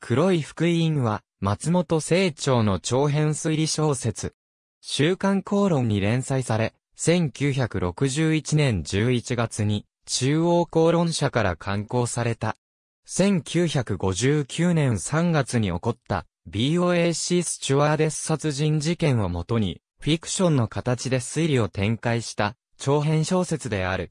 黒い福音は、松本清張の長編推理小説。週刊公論に連載され、1961年11月に、中央公論社から刊行された。1959年3月に起こった BOAC スチュワーデス殺人事件をもとに、フィクションの形で推理を展開した長編小説である。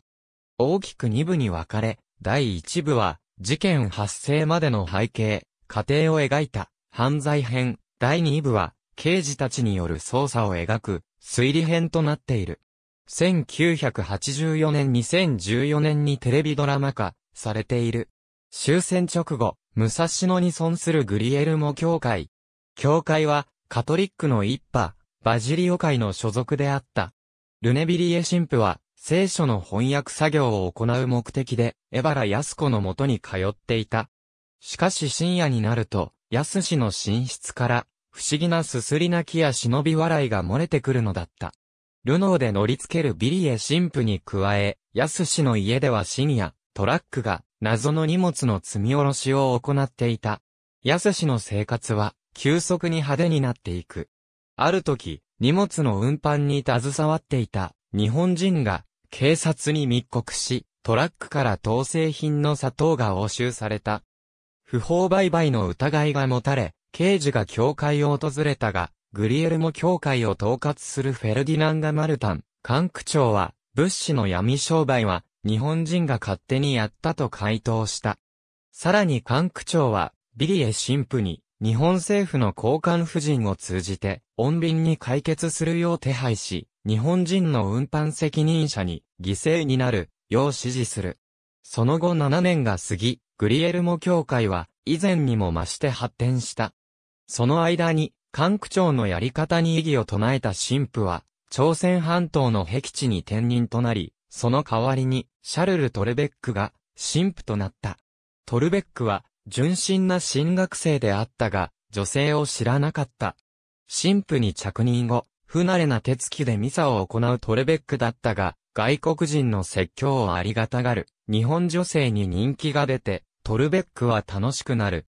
大きく2部に分かれ、第1部は、事件発生までの背景、過程を描いた犯罪編第2部は刑事たちによる捜査を描く推理編となっている。1984年2014年にテレビドラマ化されている。終戦直後、武蔵野に存するグリエルモ教会。教会はカトリックの一派、バジリオ会の所属であった。ルネビリエ神父は聖書の翻訳作業を行う目的で、エバラ・ヤスコのもとに通っていた。しかし深夜になると、安氏の寝室から、不思議なすすり泣きや忍び笑いが漏れてくるのだった。ルノーで乗り付けるビリエ神父に加え、安氏の家では深夜、トラックが謎の荷物の積み下ろしを行っていた。安氏の生活は急速に派手になっていく。ある時、荷物の運搬に携わっていた日本人が警察に密告し、トラックから当製品の砂糖が押収された。不法売買の疑いが持たれ、刑事が教会を訪れたが、グリエルも教会を統括するフェルディナンガ・マルタン、管区長は、物資の闇商売は、日本人が勝手にやったと回答した。さらに管区長は、ビリエ神父に、日本政府の交換夫人を通じて、穏便に解決するよう手配し、日本人の運搬責任者に、犠牲になる、よう指示する。その後7年が過ぎ、グリエルモ教会は以前にも増して発展した。その間に、官区長のやり方に異議を唱えた神父は、朝鮮半島の僻地に転任となり、その代わりに、シャルル・トルベックが、神父となった。トルベックは、純真な神学生であったが、女性を知らなかった。神父に着任後、不慣れな手つきでミサを行うトルベックだったが、外国人の説教をありがたがる、日本女性に人気が出て、トルベックは楽しくなる。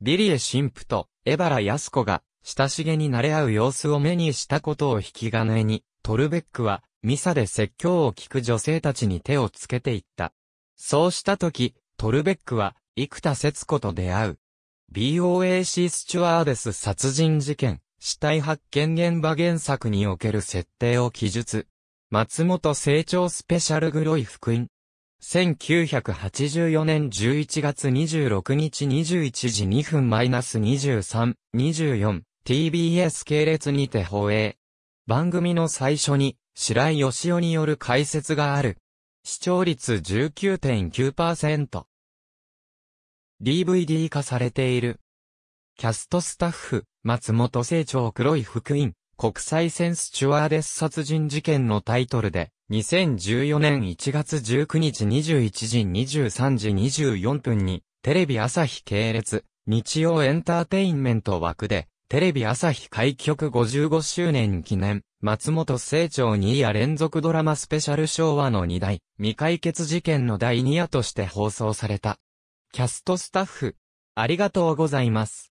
ビリエ神父とエバラス子が親しげに慣れ合う様子を目にしたことを引き金に、トルベックはミサで説教を聞く女性たちに手をつけていった。そうしたとき、トルベックは生田節子と出会う。BOAC スチュワーデス殺人事件、死体発見現場原作における設定を記述。松本成長スペシャルグロい福音。1984年11月26日21時2分 -23、24、TBS 系列にて放映。番組の最初に、白井義雄による解説がある。視聴率19.9%。DVD 化されている。キャストスタッフ、松本清張黒い福音、国際線スチュワーデス殺人事件のタイトルで、2014年1月19日21時23時24分に、テレビ朝日系列、日曜エンターテインメント枠で、テレビ朝日開局55周年記念、松本清張2夜連続ドラマスペシャル昭和の2代、未解決事件の第2夜として放送された。キャストスタッフ、ありがとうございます。